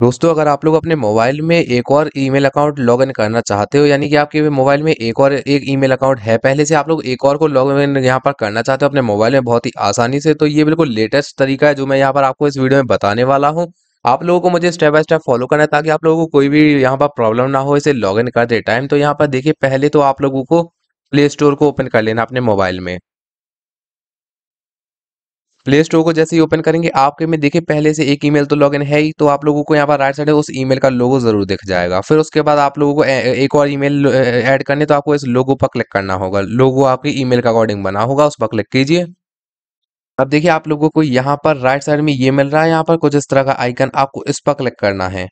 दोस्तों अगर आप लोग अपने मोबाइल में एक और ईमेल अकाउंट लॉगिन करना चाहते हो यानी कि आपके मोबाइल में एक और एक ईमेल अकाउंट है पहले से आप लोग एक और को लॉगिन यहाँ पर करना चाहते हो अपने मोबाइल में बहुत ही आसानी से तो ये बिल्कुल लेटेस्ट तरीका है जो मैं यहाँ पर आपको इस वीडियो में बताने वाला हूँ आप लोगों को मुझे स्टेप बाय स्टेप फॉलो करना है ताकि आप लोगों को कोई भी यहाँ पर प्रॉब्लम ना हो इसे कर करते टाइम तो यहाँ पर देखिए पहले तो आप लोगों को प्ले स्टोर को ओपन कर लेना अपने मोबाइल में प्ले स्टोर को जैसे ही ओपन करेंगे आपके में देखिए पहले से एक ईमेल तो लॉगिन है ही तो आप लोगों को यहाँ पर राइट साइड है उस ईमेल का लोगो जरूर दिख जाएगा फिर उसके बाद आप लोगों को एक और ईमेल ऐड करने तो आपको इस लोगो पर क्लिक करना होगा लोगो आपके ईमेल का अकॉर्डिंग बना होगा उस पर क्लिक कीजिए अब देखिए आप लोगों को यहाँ पर राइट साइड में ये मिल रहा है यहाँ पर कुछ इस तरह का आइकन आपको इस पर क्लिक करना है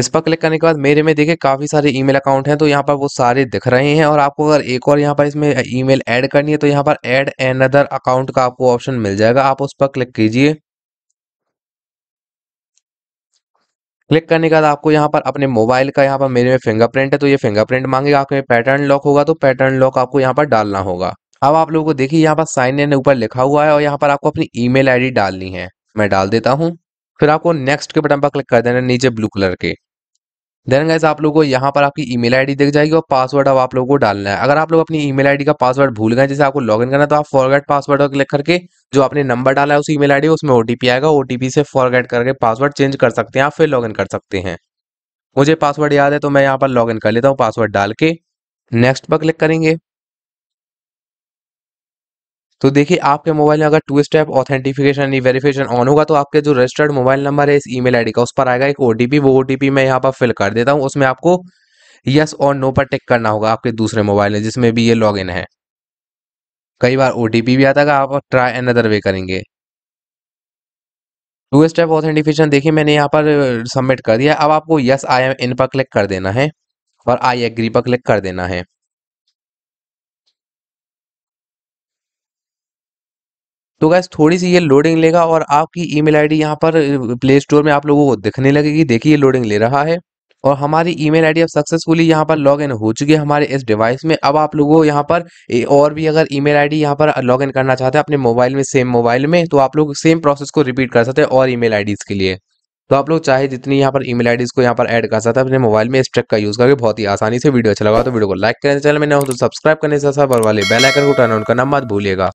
इस पर क्लिक करने के बाद मेरे में देखिए काफ़ी सारे ईमेल अकाउंट हैं तो यहाँ पर वो सारे दिख रहे हैं और आपको अगर एक और यहाँ पर इसमें ईमेल ऐड करनी है तो यहाँ पर ऐड अनदर अकाउंट का आपको ऑप्शन मिल जाएगा आप उस पर क्लिक कीजिए क्लिक करने के बाद आपको यहाँ पर अपने मोबाइल का यहाँ पर मेरे में फिंगरप्रिंट है तो ये फिंगरप्रिंट मांगेगा आपके में पैटर्न लॉक होगा तो पैटर्न लॉक आपको यहाँ पर डालना होगा अब आप लोगों को देखिए यहाँ पर साइन इन ऊपर लिखा हुआ है और यहाँ पर आपको अपनी ईमेल आईडी डालनी है मैं डाल देता हूँ फिर आपको नेक्स्ट के बटन पर क्लिक कर देना नीचे ब्लू कलर के देन गैस आप लोगों को यहाँ पर आपकी ईमेल आईडी दिख जाएगी और पासवर्ड अब आप लोगों को डालना है अगर आप लोग अपनी ईमेल आईडी का पासवर्ड भूल गए जैसे आपको लॉगिन करना है तो आप फॉरगेट पासवर्ड पर क्लिक करके जो आपने नंबर डाला है उस ईमेल आईडी उसमें ओटीपी आएगा ओटीपी से फॉरगेट करके पासवर्ड चेंज कर सकते हैं आप फिर इन कर सकते हैं मुझे पासवर्ड याद है तो मैं यहाँ पर इन कर लेता हूँ पासवर्ड डाल के नेक्स्ट पर क्लिक करेंगे तो देखिए आपके मोबाइल में अगर two step authentication verification on होगा तो आपके जो रजिस्टर्ड मोबाइल नंबर है इस ईमेल आईडी का उस पर आएगा एक ओटीपी वो ओटीपी मैं यहाँ पर फिल कर देता हूँ उसमें आपको यस और नो पर टिक करना होगा आपके दूसरे मोबाइल में जिसमें भी ये लॉग इन है कई बार ओ भी आता है आप ट्राई अदर वे करेंगे टू स्टेप ऑथेंटिफिकेशन देखिए मैंने यहाँ पर सबमिट कर दिया अब आपको यस आई एम इन पर क्लिक कर देना है और आई एग्री पर क्लिक कर देना है तो गैस थोड़ी सी ये लोडिंग लेगा और आपकी ईमेल आईडी यहाँ पर प्ले स्टोर में आप लोगों को दिखने लगेगी देखिए ये लोडिंग ले रहा है और हमारी ईमेल आईडी अब सक्सेसफुली यहाँ पर लॉग इन हो चुकी है हमारे इस डिवाइस में अब आप लोगों यहाँ पर और भी अगर ईमेल आईडी यहाँ पर लॉग इन करना चाहते हैं अपने मोबाइल में सेम मोबाइल में तो आप लोग सेम प्रोसेस को रिपीट कर सकते हैं और ईमेल आईडीज़ के लिए तो आप लोग चाहे जितनी यहाँ पर ईमेल आईडीज़ को यहाँ पर ऐड कर सकते हैं अपने मोबाइल में इस ट्रैक का यूज़ करके बहुत ही आसानी से वीडियो अच्छा लगा तो वीडियो को लाइक करें चैनल में न हो तो सब्सक्राइब करने से सर वाले बेलाइकन को टर्न ऑन करना मत भूलिएगा